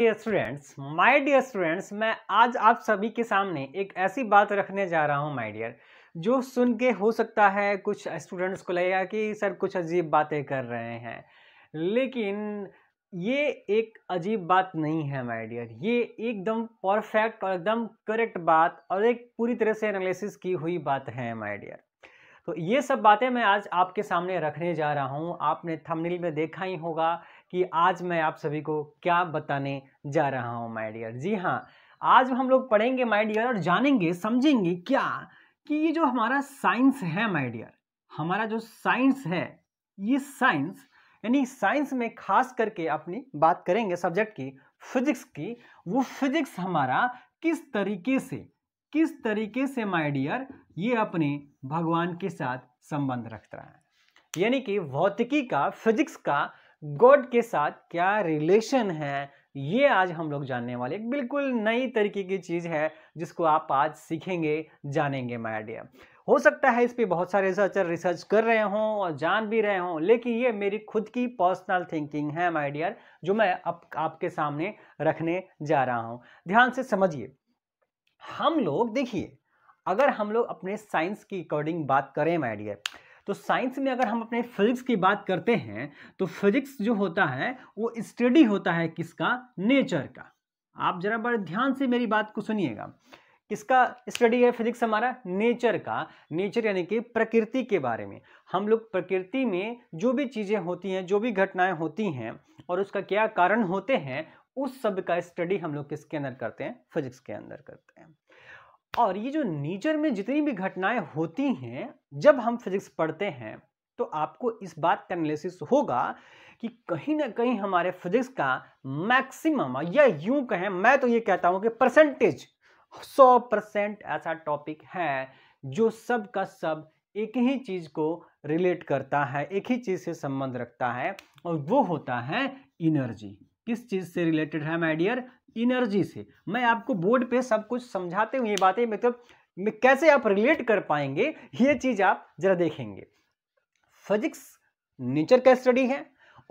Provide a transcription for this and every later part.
dear students my dear students मैं आज आप सभी के सामने एक ऐसी बात रखने जा रहा हूँ माई डियर जो सुन के हो सकता है कुछ स्टूडेंट्स को लगेगा कि सर कुछ अजीब बातें कर रहे हैं लेकिन ये एक अजीब बात नहीं है माई डियर ये एकदम परफेक्ट और एकदम करेक्ट बात और एक पूरी तरह से एनालिसिस की हुई बात है माई डियर तो ये सब बातें मैं आज आपके सामने रखने जा रहा हूँ आपने थंबनेल में देखा ही होगा कि आज मैं आप सभी को क्या बताने जा रहा हूँ माय डियर जी हाँ आज हम लोग पढ़ेंगे माय डियर और जानेंगे समझेंगे क्या कि ये जो हमारा साइंस है माय डियर हमारा जो साइंस है ये साइंस यानी साइंस में खास करके अपनी बात करेंगे सब्जेक्ट की फिजिक्स की वो फिजिक्स हमारा किस तरीके से किस तरीके से माय डियर ये अपने भगवान के साथ संबंध रखता है यानी कि भौतिकी का फिजिक्स का गॉड के साथ क्या रिलेशन है ये आज हम लोग जानने वाले एक बिल्कुल नई तरीके की चीज़ है जिसको आप आज सीखेंगे जानेंगे माय डियर हो सकता है इस पर बहुत सारे रिसर्चर रिसर्च कर रहे हों और जान भी रहे हों लेकिन ये मेरी खुद की पर्सनल थिंकिंग है माय डियर जो मैं अब आप, आपके सामने रखने जा रहा हूँ ध्यान से समझिए हम लोग देखिए अगर हम लोग अपने साइंस की अकॉर्डिंग बात करें माय डियर तो साइंस में अगर हम अपने फिजिक्स की बात करते हैं तो फिजिक्स जो होता है वो स्टडी होता है किसका नेचर का आप जरा बड़े ध्यान से मेरी बात को सुनिएगा किसका स्टडी है फिजिक्स हमारा नेचर का नेचर यानी कि प्रकृति के बारे में हम लोग प्रकृति में जो भी चीज़ें होती हैं जो भी घटनाएं होती हैं और उसका क्या कारण होते हैं उस शब्द का स्टडी हम लोग किसके अंदर करते हैं फिजिक्स के अंदर करते हैं और ये जो नेचर में जितनी भी घटनाएं होती हैं जब हम फिजिक्स पढ़ते हैं तो आपको इस बात का एनालिसिस होगा कि कहीं ना कहीं हमारे फिजिक्स का मैक्सिमम या यूं कहें मैं तो ये कहता हूं कि परसेंटेज 100 परसेंट ऐसा टॉपिक है जो सब का सब एक ही चीज़ को रिलेट करता है एक ही चीज़ से संबंध रखता है और वो होता है इनर्जी किस चीज़ से रिलेटेड है माइडियर डियर इनर्जी से मैं आपको बोर्ड पे सब कुछ समझाते हुए ये बातें मतलब तो कैसे आप रिलेट कर पाएंगे ये चीज़ आप जरा देखेंगे फिजिक्स नेचर का स्टडी है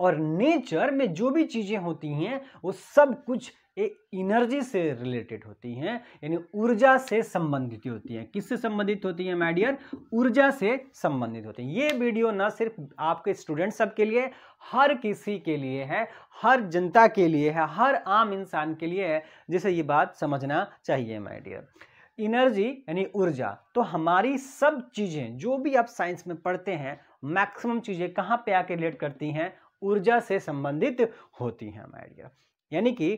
और नेचर में जो भी चीज़ें होती हैं वो सब कुछ ये इनर्जी से रिलेटेड होती हैं यानी ऊर्जा से संबंधित होती हैं किससे संबंधित होती हैं माइडियर ऊर्जा से संबंधित होती हैं ये वीडियो ना सिर्फ आपके स्टूडेंट सब के लिए हर किसी के लिए है हर जनता के लिए है हर आम इंसान के लिए है जिसे ये बात समझना चाहिए माइडियर इनर्जी यानी ऊर्जा तो हमारी सब चीज़ें जो भी आप साइंस में पढ़ते हैं मैक्सिमम चीज़ें कहाँ पे आके रिलेट करती हैं ऊर्जा से संबंधित होती हैं माइडियर यानी कि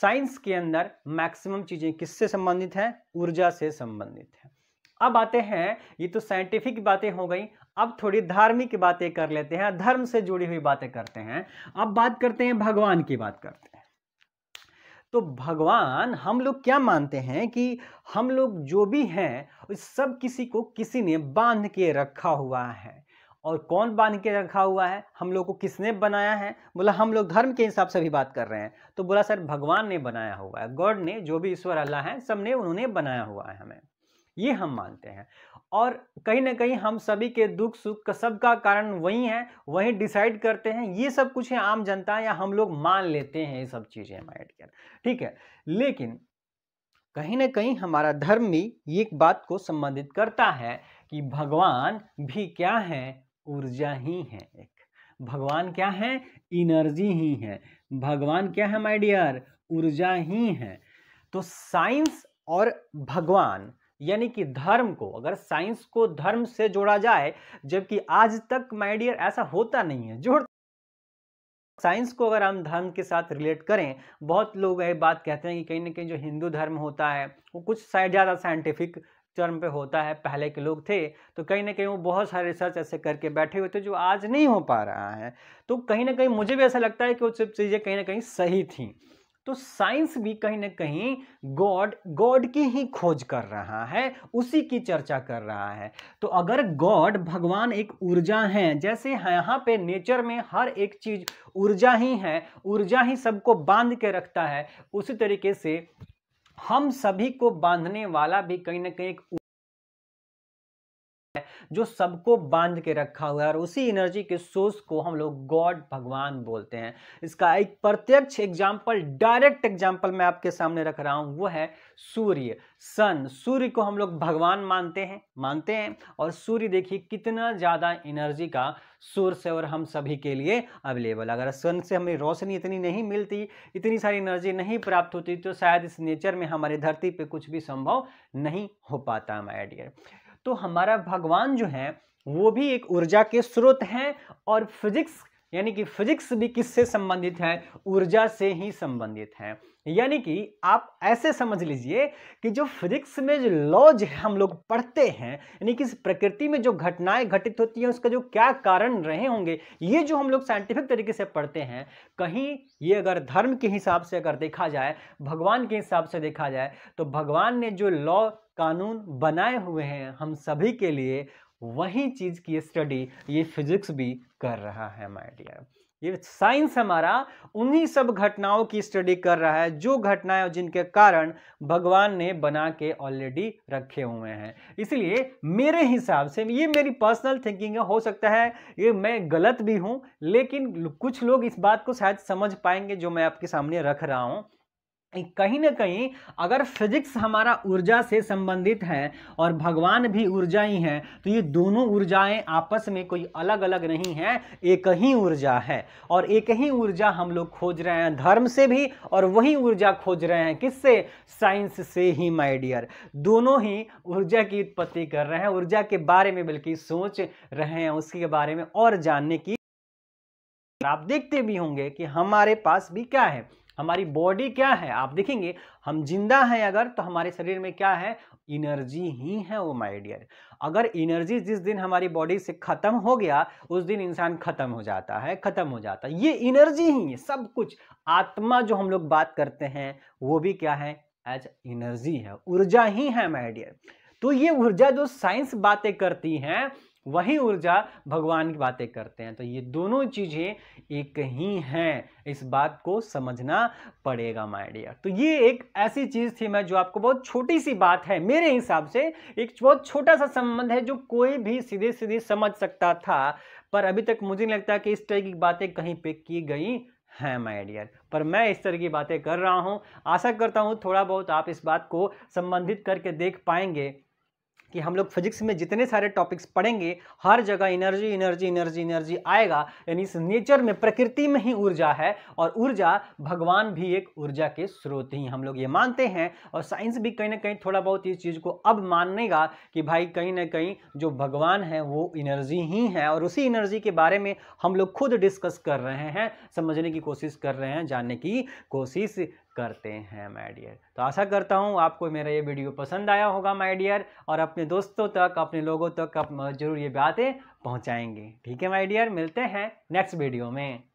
साइंस के अंदर मैक्सिमम चीज़ें किससे संबंधित हैं ऊर्जा से संबंधित हैं अब आते हैं ये तो साइंटिफिक बातें हो गई अब थोड़ी धार्मिक बातें कर लेते हैं धर्म से जुड़ी हुई बातें करते हैं अब बात करते हैं भगवान की बात करते हैं तो भगवान हम लोग क्या मानते हैं कि हम लोग जो भी हैं सब किसी को किसी ने बांध के रखा हुआ है और कौन बांध के रखा हुआ है हम लोग को किसने बनाया है बोला हम लोग धर्म के हिसाब से भी बात कर रहे हैं तो बोला सर भगवान ने बनाया हुआ है गॉड ने जो भी ईश्वर अल्लाह है सब ने उन्होंने बनाया हुआ है हमें ये हम मानते हैं और कहीं ना कहीं हम सभी के दुख सुख का कारण वही है वही डिसाइड करते हैं ये सब कुछ है आम जनता या हम लोग मान लेते हैं ये सब चीज़ें माइंड कर ठीक है लेकिन कहीं ना कहीं हमारा धर्म भी एक बात को संबंधित करता है कि भगवान भी क्या है ऊर्जा ही है एक भगवान क्या है इनर्जी ही है भगवान क्या है माय डियर ऊर्जा ही है तो साइंस और भगवान यानी कि धर्म को अगर साइंस को धर्म से जोड़ा जाए जबकि आज तक माय डियर ऐसा होता नहीं है जोड़ साइंस को अगर हम धर्म के साथ रिलेट करें बहुत लोग ये बात कहते हैं कि कहीं ना कहीं जो हिंदू धर्म होता है वो कुछ ज़्यादा साइंटिफिक चरण पे होता है पहले के लोग थे तो कहीं ना कहीं वो बहुत सारे रिसर्च ऐसे करके बैठे हुए थे जो आज नहीं हो पा रहा है तो कहीं ना कहीं मुझे भी ऐसा लगता है कि वो सब चीज़ें कहीं ना कहीं सही थी तो साइंस भी कहीं ना कहीं गॉड गॉड की ही खोज कर रहा है उसी की चर्चा कर रहा है तो अगर गॉड भगवान एक ऊर्जा है जैसे हाँ, यहाँ पे नेचर में हर एक चीज ऊर्जा ही है ऊर्जा ही सबको बांध के रखता है उसी तरीके से हम सभी को बांधने वाला भी कहीं ना कहीं एक जो सबको बांध के रखा हुआ है और उसी एनर्जी के सोर्स को हम लोग गॉड भगवान बोलते हैं इसका एक प्रत्यक्ष एग्जाम्पल डायरेक्ट एग्जाम्पल मैं आपके सामने रख रहा हूँ वो है सूर्य सन सूर्य को हम लोग भगवान मानते हैं मानते हैं और सूर्य देखिए कितना ज़्यादा एनर्जी का सोर्स है और हम सभी के लिए अवेलेबल अगर सन से हमें रोशनी इतनी नहीं मिलती इतनी सारी एनर्जी नहीं प्राप्त होती तो शायद इस नेचर में हमारी धरती पे कुछ भी संभव नहीं हो पाता माय डियर तो हमारा भगवान जो है वो भी एक ऊर्जा के स्रोत हैं और फिजिक्स यानी कि फिजिक्स भी किससे संबंधित है ऊर्जा से ही संबंधित है यानी कि आप ऐसे समझ लीजिए कि जो फिजिक्स में जो लॉज हम लोग पढ़ते हैं यानी कि प्रकृति में जो घटनाएं घटित होती हैं उसका जो क्या कारण रहे होंगे ये जो हम लोग साइंटिफिक तरीके से पढ़ते हैं कहीं ये अगर धर्म के हिसाब से अगर देखा जाए भगवान के हिसाब से देखा जाए तो भगवान ने जो लॉ कानून बनाए हुए हैं हम सभी के लिए वही चीज़ की स्टडी ये फिजिक्स भी कर रहा है माय डियर ये साइंस हमारा उन्हीं सब घटनाओं की स्टडी कर रहा है जो घटनाएं जिनके कारण भगवान ने बना के ऑलरेडी रखे हुए हैं इसलिए मेरे हिसाब से ये मेरी पर्सनल थिंकिंग है हो सकता है ये मैं गलत भी हूँ लेकिन कुछ लोग इस बात को शायद समझ पाएंगे जो मैं आपके सामने रख रहा हूँ कहीं ना कहीं अगर फिजिक्स हमारा ऊर्जा से संबंधित है और भगवान भी ऊर्जा ही है तो ये दोनों ऊर्जाएं आपस में कोई अलग अलग नहीं है एक ही ऊर्जा है और एक ही ऊर्जा हम लोग खोज रहे हैं धर्म से भी और वही ऊर्जा खोज रहे हैं किससे साइंस से ही माय डियर दोनों ही ऊर्जा की उत्पत्ति कर रहे हैं ऊर्जा के बारे में बल्कि सोच रहे हैं उसके बारे में और जानने की आप देखते भी होंगे कि हमारे पास भी क्या है हमारी बॉडी क्या है आप देखेंगे हम जिंदा हैं अगर तो हमारे शरीर में क्या है इनर्जी ही है वो माय डियर अगर एनर्जी जिस दिन हमारी बॉडी से ख़त्म हो गया उस दिन इंसान ख़त्म हो जाता है ख़त्म हो जाता है ये इनर्जी ही है सब कुछ आत्मा जो हम लोग बात करते हैं वो भी क्या है एज एनर्जी है ऊर्जा ही है माइडियर तो ये ऊर्जा जो साइंस बातें करती हैं वही ऊर्जा भगवान की बातें करते हैं तो ये दोनों चीज़ें एक ही हैं इस बात को समझना पड़ेगा माय डियर तो ये एक ऐसी चीज़ थी मैं जो आपको बहुत छोटी सी बात है मेरे हिसाब से एक बहुत छोटा सा संबंध है जो कोई भी सीधे सीधे समझ सकता था पर अभी तक मुझे नहीं लगता कि इस तरह की बातें कहीं पे की गई हैं माय डियर पर मैं इस तरह की बातें कर रहा हूँ आशा करता हूँ थोड़ा बहुत आप इस बात को संबंधित करके देख पाएंगे कि हम लोग फिजिक्स में जितने सारे टॉपिक्स पढ़ेंगे हर जगह एनर्जी एनर्जी एनर्जी एनर्जी आएगा यानी इस नेचर में प्रकृति में ही ऊर्जा है और ऊर्जा भगवान भी एक ऊर्जा के स्रोत ही हम लोग ये मानते हैं और साइंस भी कहीं ना कहीं थोड़ा बहुत इस चीज़ को अब मानेगा कि भाई कहीं ना कहीं जो भगवान है वो एनर्जी ही है और उसी एनर्जी के बारे में हम लोग खुद डिस्कस कर रहे हैं समझने की कोशिश कर रहे हैं जानने की कोशिश करते हैं माय डियर तो आशा करता हूँ आपको मेरा ये वीडियो पसंद आया होगा माय डियर और अपने दोस्तों तक अपने लोगों तक आप जरूर ये बातें पहुँचाएंगे ठीक है माय डियर मिलते हैं नेक्स्ट वीडियो में